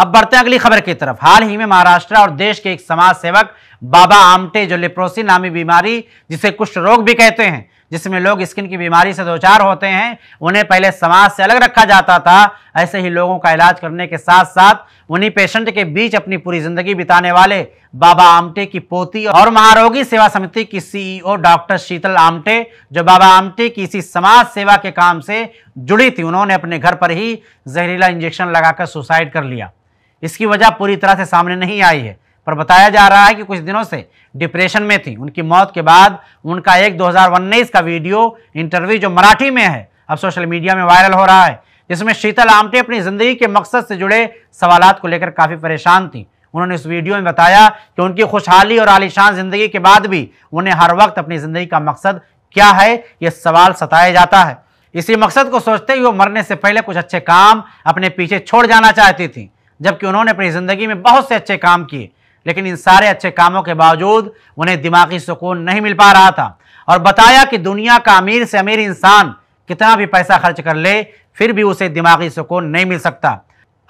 अब बढ़ते हैं अगली खबर की तरफ हाल ही में महाराष्ट्र और देश के एक समाज सेवक बाबा आमटे जो लिप्रोसी नामी बीमारी जिसे कुष्ठ रोग भी कहते हैं जिसमें लोग स्किन की बीमारी से दो चार होते हैं उन्हें पहले समाज से अलग रखा जाता था ऐसे ही लोगों का इलाज करने के साथ साथ उन्हीं पेशेंट के बीच अपनी पूरी जिंदगी बिताने वाले बाबा आमटे की पोती और महारोगी सेवा समिति की CEO e doctor Sheetal Amte जो बाबा आमटे की इसी समाज सेवा के काम से जुड़ी थी उन्होंने अपने घर पर ही जहरीला इंजेक्शन लगाकर सुसाइड कर लिया इसकी वजह पूरी तरह से सामने नहीं आई है पर बताया जा रहा है कि कुछ दिनों से डिप्रेशन में थी उनकी मौत के बाद उनका एक दो का वीडियो इंटरव्यू जो मराठी में है अब सोशल मीडिया में वायरल हो रहा है जिसमें शीतल आमटे अपनी ज़िंदगी के मकसद से जुड़े सवाल को लेकर काफ़ी परेशान थी उन्होंने इस वीडियो में बताया कि उनकी खुशहाली और आलिशान ज़िंदगी के बाद भी उन्हें हर वक्त अपनी ज़िंदगी का मकसद क्या है ये सवाल सताया जाता है इसी मकसद को सोचते ही वो मरने से पहले कुछ अच्छे काम अपने पीछे छोड़ जाना चाहती थी जबकि उन्होंने अपनी ज़िंदगी में बहुत से अच्छे काम किए लेकिन इन सारे अच्छे कामों के बावजूद उन्हें दिमागी सुकून नहीं मिल पा रहा था और बताया कि दुनिया का अमीर से अमीर इंसान कितना भी पैसा खर्च कर ले फिर भी उसे दिमागी सुकून नहीं मिल सकता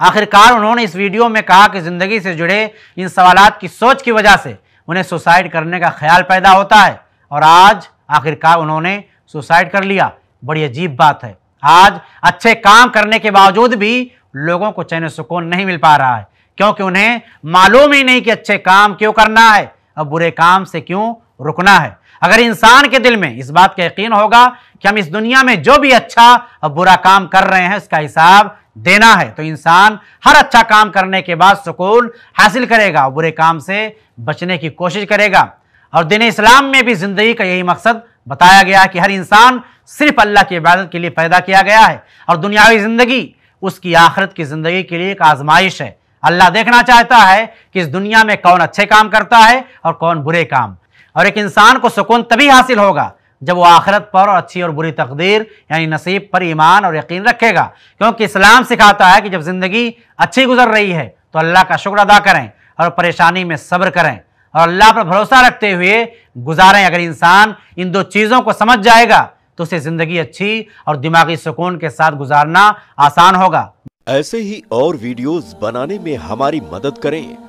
आखिरकार उन्होंने इस वीडियो में कहा कि ज़िंदगी से जुड़े इन सवाल की सोच की वजह से उन्हें सुसाइड करने का ख्याल पैदा होता है और आज आखिरकार उन्होंने सुसाइड कर लिया बड़ी अजीब बात है आज अच्छे काम करने के बावजूद भी लोगों को चैन सुकून नहीं मिल पा रहा है क्योंकि उन्हें मालूम ही नहीं कि अच्छे काम क्यों करना है और बुरे काम से क्यों रुकना है अगर इंसान के दिल में इस बात का यकीन होगा कि हम इस दुनिया में जो भी अच्छा और बुरा काम कर रहे हैं उसका हिसाब देना है तो इंसान हर अच्छा काम करने के बाद सुकून हासिल करेगा बुरे काम से बचने की कोशिश करेगा और दिन इस्लाम में भी ज़िंदगी का यही मकसद बताया गया कि हर इंसान सिर्फ अल्लाह की इबादत के लिए पैदा किया गया है और दुनियावी ज़िंदगी उसकी आखिरत की ज़िंदगी के लिए एक आजमाइश है अल्लाह देखना चाहता है कि इस दुनिया में कौन अच्छे काम करता है और कौन बुरे काम और एक इंसान को सुकून तभी हासिल होगा जब वो आखिरत पर और अच्छी और बुरी तकदीर यानी नसीब पर ईमान और यकीन रखेगा क्योंकि इस्लाम सिखाता है कि जब ज़िंदगी अच्छी गुजर रही है तो अल्लाह का शुक्र अदा करें और परेशानी में सब्र करें और अल्लाह पर भरोसा रखते हुए गुजारें अगर इंसान इन दो चीज़ों को समझ जाएगा तो उसे ज़िंदगी अच्छी और दिमागी सुकून के साथ गुजारना आसान होगा ऐसे ही और वीडियोस बनाने में हमारी मदद करें